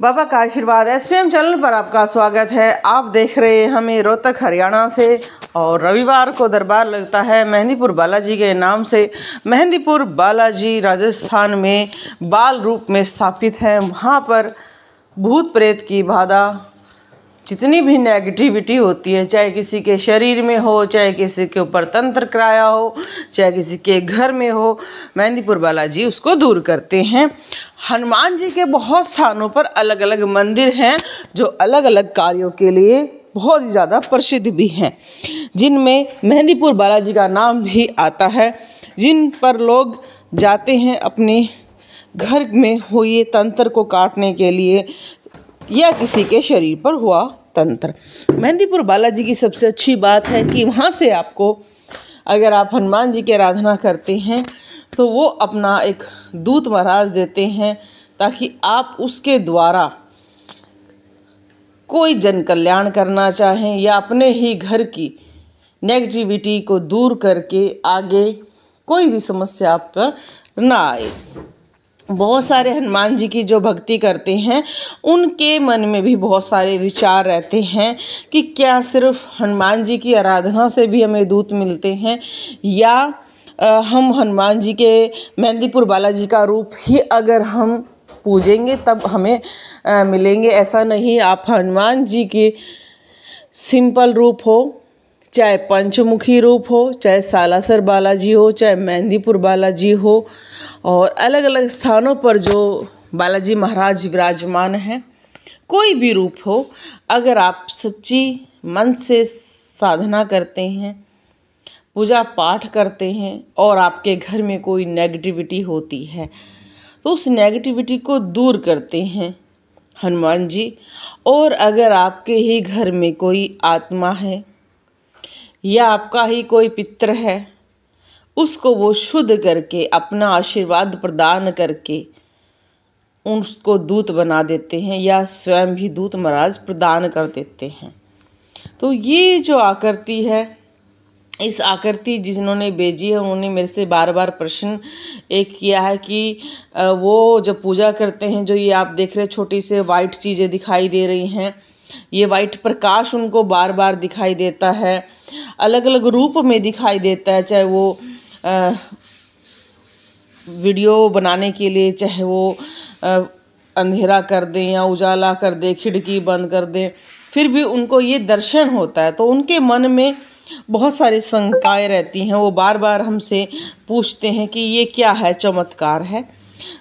बाबा का आशीर्वाद S P M channel पर आपका स्वागत है आप देख रहे हैं हमें रोहतक हरियाणा से और रविवार को दरबार लगता है मेहंदीपुर बालाजी के नाम से मेहंदीपुर बालाजी राजस्थान में बाल रूप में स्थापित हैं वहाँ पर भूत प्रेत की बाधा जितनी भी नेगेटिविटी होती है चाहे किसी के शरीर में हो चाहे किसी के ऊपर तंत्र कराया हो चाहे किसी के घर में हो मेहंदीपुर बालाजी उसको दूर करते हैं हनुमान जी के बहुत स्थानों पर अलग अलग मंदिर हैं जो अलग अलग कार्यों के लिए बहुत ही ज़्यादा प्रसिद्ध भी हैं जिनमें मेहंदीपुर बालाजी का नाम भी आता है जिन पर लोग जाते हैं अपने घर में हुए तंत्र को काटने के लिए या किसी के शरीर पर हुआ तंत्र मेहंदीपुर बालाजी की सबसे अच्छी बात है कि वहाँ से आपको अगर आप हनुमान जी की आराधना करते हैं तो वो अपना एक दूत महाराज देते हैं ताकि आप उसके द्वारा कोई जन कल्याण करना चाहें या अपने ही घर की नेगेटिविटी को दूर करके आगे कोई भी समस्या आप पर ना आए बहुत सारे हनुमान जी की जो भक्ति करते हैं उनके मन में भी बहुत सारे विचार रहते हैं कि क्या सिर्फ हनुमान जी की आराधना से भी हमें दूत मिलते हैं या हम हनुमान जी के मेहंदीपुर बालाजी का रूप ही अगर हम पूजेंगे तब हमें मिलेंगे ऐसा नहीं आप हनुमान जी के सिंपल रूप हो चाहे पंचमुखी रूप हो चाहे सालासर बालाजी हो चाहे मेहंदीपुर बालाजी हो और अलग अलग स्थानों पर जो बालाजी महाराज विराजमान हैं कोई भी रूप हो अगर आप सच्ची मन से साधना करते हैं पूजा पाठ करते हैं और आपके घर में कोई नेगेटिविटी होती है तो उस नेगेटिविटी को दूर करते हैं हनुमान जी और अगर आपके ही घर में कोई आत्मा है या आपका ही कोई पित्र है उसको वो शुद्ध करके अपना आशीर्वाद प्रदान करके उसको दूत बना देते हैं या स्वयं भी दूत महाराज प्रदान कर देते हैं तो ये जो आकृति है इस आकृति जिन्होंने भेजी है उन्होंने मेरे से बार बार प्रश्न एक किया है कि वो जब पूजा करते हैं जो ये आप देख रहे छोटी से वाइट चीज़ें दिखाई दे रही हैं ये वाइट प्रकाश उनको बार बार दिखाई देता है अलग अलग रूप में दिखाई देता है चाहे वो आ, वीडियो बनाने के लिए चाहे वो आ, अंधेरा कर दें या उजाला कर दें खिड़की बंद कर दें फिर भी उनको ये दर्शन होता है तो उनके मन में बहुत सारी शंकाएँ रहती हैं वो बार बार हमसे पूछते हैं कि ये क्या है चमत्कार है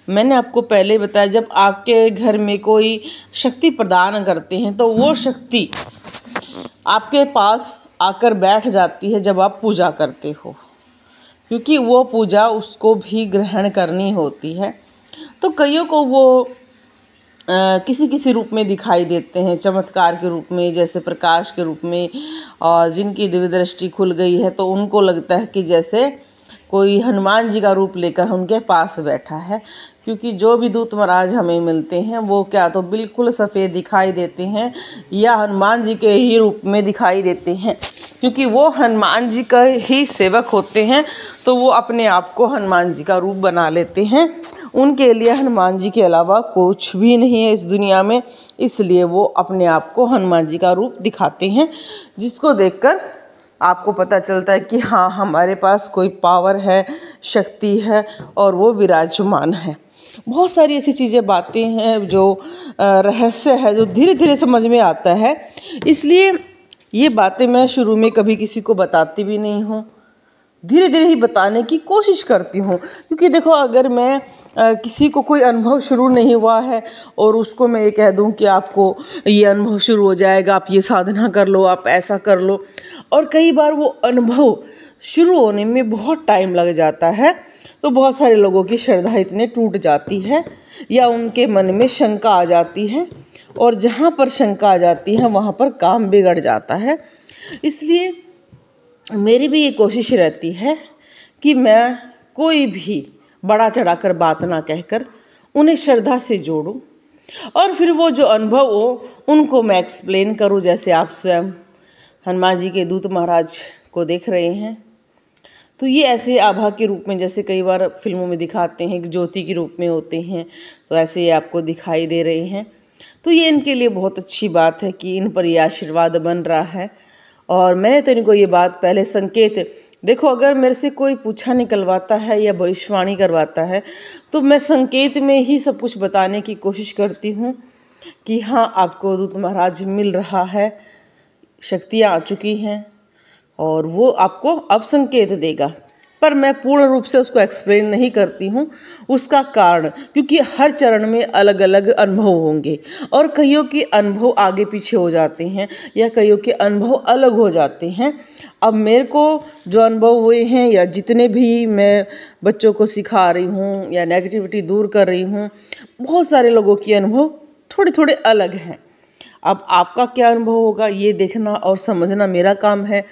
मैंने आपको पहले बताया जब आपके घर में कोई शक्ति प्रदान करते हैं तो वो शक्ति आपके पास आकर बैठ जाती है जब आप पूजा करते हो क्योंकि वो पूजा उसको भी ग्रहण करनी होती है तो कईयों को वो आ, किसी किसी रूप में दिखाई देते हैं चमत्कार के रूप में जैसे प्रकाश के रूप में और जिनकी दिव्य दृष्टि खुल गई है तो उनको लगता है कि जैसे कोई हनुमान जी का रूप लेकर उनके पास बैठा है क्योंकि जो भी दूत महाराज हमें मिलते हैं वो क्या तो बिल्कुल सफ़ेद दिखाई देते हैं या हनुमान जी के ही रूप में दिखाई देते हैं क्योंकि वो हनुमान जी का ही सेवक होते हैं तो वो अपने आप को हनुमान जी का रूप बना लेते हैं उनके लिए हनुमान जी के अलावा कुछ भी नहीं है इस दुनिया में इसलिए वो अपने आप को हनुमान जी का रूप दिखाते हैं जिसको देखकर आपको पता चलता है कि हाँ हमारे पास कोई पावर है शक्ति है और वो विराजमान है बहुत सारी ऐसी चीज़ें बातें हैं जो रहस्य है जो धीरे धीरे समझ में आता है इसलिए ये बातें मैं शुरू में कभी किसी को बताती भी नहीं हूँ धीरे धीरे ही बताने की कोशिश करती हूँ क्योंकि देखो अगर मैं आ, किसी को कोई अनुभव शुरू नहीं हुआ है और उसको मैं ये कह दूँ कि आपको ये अनुभव शुरू हो जाएगा आप ये साधना कर लो आप ऐसा कर लो और कई बार वो अनुभव शुरू होने में बहुत टाइम लग जाता है तो बहुत सारे लोगों की श्रद्धा इतने टूट जाती है या उनके मन में शंका आ जाती है और जहाँ पर शंका आ जाती है वहाँ पर काम बिगड़ जाता है इसलिए मेरी भी ये कोशिश रहती है कि मैं कोई भी बड़ा चढ़ाकर बात ना कहकर उन्हें श्रद्धा से जोड़ूँ और फिर वो जो अनुभव हो उनको मैं एक्सप्लेन करूँ जैसे आप स्वयं हनुमान जी के दूत महाराज को देख रहे हैं तो ये ऐसे आभा के रूप में जैसे कई बार फिल्मों में दिखाते हैं ज्योति के रूप में होते हैं तो ऐसे ये आपको दिखाई दे रहे हैं तो ये इनके लिए बहुत अच्छी बात है कि इन पर यह आशीर्वाद बन रहा है और मैंने तो इनको ये बात पहले संकेत देखो अगर मेरे से कोई पूछा निकलवाता है या भविष्यवाणी करवाता है तो मैं संकेत में ही सब कुछ बताने की कोशिश करती हूँ कि हाँ आपको दूत महाराज मिल रहा है शक्तियाँ आ चुकी हैं और वो आपको अब संकेत देगा पर मैं पूर्ण रूप से उसको एक्सप्लेन नहीं करती हूँ उसका कारण क्योंकि हर चरण में अलग अलग अनुभव होंगे और कईयों के अनुभव आगे पीछे हो जाते हैं या कईयों के अनुभव अलग हो जाते हैं अब मेरे को जो अनुभव हुए हैं या जितने भी मैं बच्चों को सिखा रही हूँ या नेगेटिविटी दूर कर रही हूँ बहुत सारे लोगों के अनुभव थोड़े थोड़े अलग हैं अब आपका क्या अनुभव होगा ये देखना और समझना मेरा काम है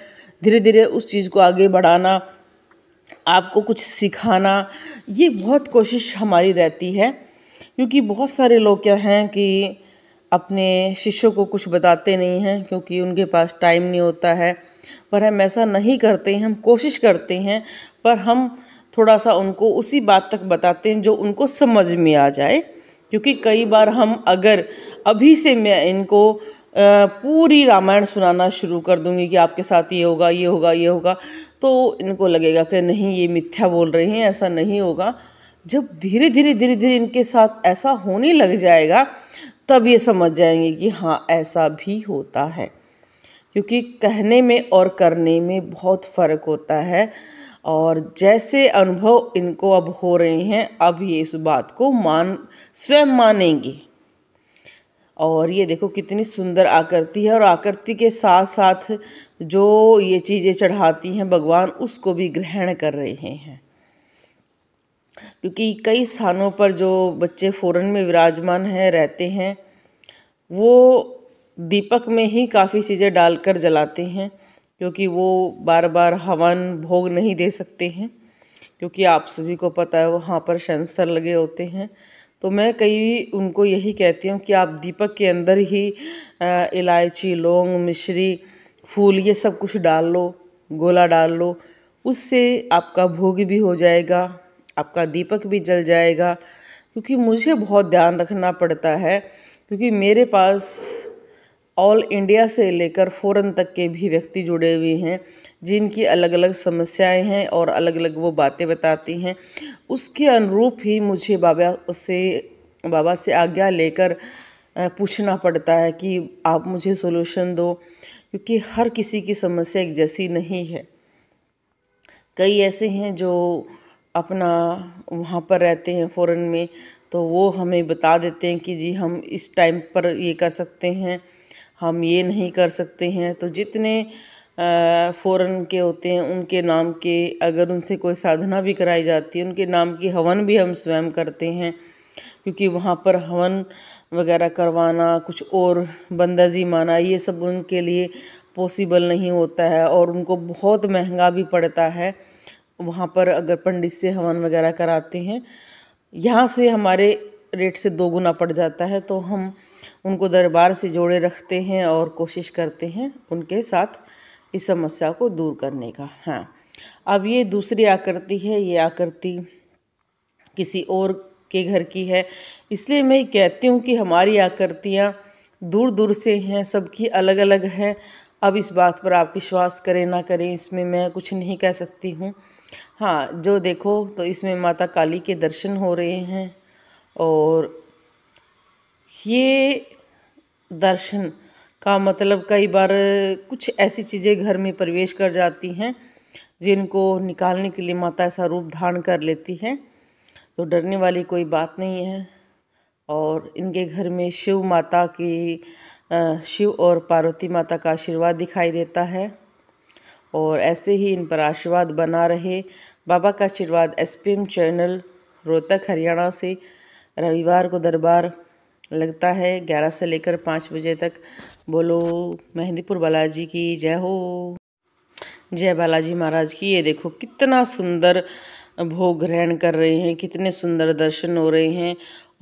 धीरे धीरे उस चीज़ को आगे बढ़ाना आपको कुछ सिखाना ये बहुत कोशिश हमारी रहती है क्योंकि बहुत सारे लोग क्या हैं कि अपने शिष्यों को कुछ बताते नहीं हैं क्योंकि उनके पास टाइम नहीं होता है पर हम ऐसा नहीं करते हैं हम कोशिश करते हैं पर हम थोड़ा सा उनको उसी बात तक बताते हैं जो उनको समझ में आ जाए क्योंकि कई बार हम अगर अभी से मैं इनको पूरी रामायण सुनाना शुरू कर दूंगी कि आपके साथ ये होगा ये होगा ये होगा तो इनको लगेगा कि नहीं ये मिथ्या बोल रहे हैं ऐसा नहीं होगा जब धीरे धीरे धीरे धीरे इनके साथ ऐसा होने लग जाएगा तब ये समझ जाएंगे कि हाँ ऐसा भी होता है क्योंकि कहने में और करने में बहुत फ़र्क होता है और जैसे अनुभव इनको अब हो रहे हैं अब ये इस बात को मान स्वयं मानेंगे और ये देखो कितनी सुंदर आकृति है और आकृति के साथ साथ जो ये चीज़ें चढ़ाती हैं भगवान उसको भी ग्रहण कर रहे हैं क्योंकि कई स्थानों पर जो बच्चे फ़ौरन में विराजमान हैं रहते हैं वो दीपक में ही काफ़ी चीज़ें डालकर जलाते हैं क्योंकि वो बार बार हवन भोग नहीं दे सकते हैं क्योंकि आप सभी को पता है वहाँ पर सेंसर लगे होते हैं तो मैं कई उनको यही कहती हूँ कि आप दीपक के अंदर ही इलायची लौंग मिश्री फूल ये सब कुछ डाल लो गोला डाल लो उससे आपका भोग भी हो जाएगा आपका दीपक भी जल जाएगा क्योंकि मुझे बहुत ध्यान रखना पड़ता है क्योंकि मेरे पास ऑल इंडिया से लेकर फ़ौरन तक के भी व्यक्ति जुड़े हुए हैं जिनकी अलग अलग समस्याएं हैं और अलग अलग वो बातें बताती हैं उसके अनुरूप ही मुझे बाबा से बाबा से आज्ञा लेकर पूछना पड़ता है कि आप मुझे सोल्यूशन दो क्योंकि हर किसी की समस्या एक जैसी नहीं है कई ऐसे हैं जो अपना वहाँ पर रहते हैं फ़ौरन में तो वो हमें बता देते हैं कि जी हम इस टाइम पर ये कर सकते हैं हम ये नहीं कर सकते हैं तो जितने फ़ौरन के होते हैं उनके नाम के अगर उनसे कोई साधना भी कराई जाती है उनके नाम की हवन भी हम स्वयं करते हैं क्योंकि वहाँ पर हवन वगैरह करवाना कुछ और बंदाजी माना ये सब उनके लिए पॉसिबल नहीं होता है और उनको बहुत महंगा भी पड़ता है वहाँ पर अगर पंडित से हवन वगैरह कराते हैं यहाँ से हमारे रेट से दो गुना पड़ जाता है तो हम उनको दरबार से जोड़े रखते हैं और कोशिश करते हैं उनके साथ इस समस्या को दूर करने का हाँ अब ये दूसरी आकृति है ये आकृति किसी और के घर की है इसलिए मैं कहती हूँ कि हमारी आकृतियाँ दूर दूर से हैं सबकी अलग अलग हैं अब इस बात पर आप विश्वास करें ना करें इसमें मैं कुछ नहीं कह सकती हूँ हाँ जो देखो तो इसमें माता काली के दर्शन हो रहे हैं और ये दर्शन का मतलब कई बार कुछ ऐसी चीज़ें घर में प्रवेश कर जाती हैं जिनको निकालने के लिए माता ऐसा रूप धारण कर लेती हैं तो डरने वाली कोई बात नहीं है और इनके घर में शिव माता की शिव और पार्वती माता का आशीर्वाद दिखाई देता है और ऐसे ही इन पर आशीर्वाद बना रहे बाबा का आशीर्वाद एसपीएम चैनल रोहतक हरियाणा से रविवार को दरबार लगता है ग्यारह से लेकर पाँच बजे तक बोलो मेहंदीपुर बालाजी की जय हो जय बालाजी महाराज की ये देखो कितना सुंदर भोग ग्रहण कर रहे हैं कितने सुंदर दर्शन हो रहे हैं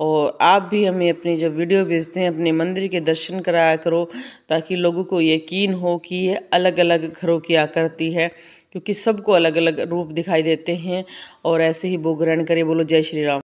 और आप भी हमें अपनी जब वीडियो भेजते हैं अपने मंदिर के दर्शन कराया करो ताकि लोगों को यकीन हो कि ये अलग अलग घरों की आकृति है क्योंकि सबको अलग अलग रूप दिखाई देते हैं और ऐसे ही भोग ग्रहण करें बोलो जय श्री राम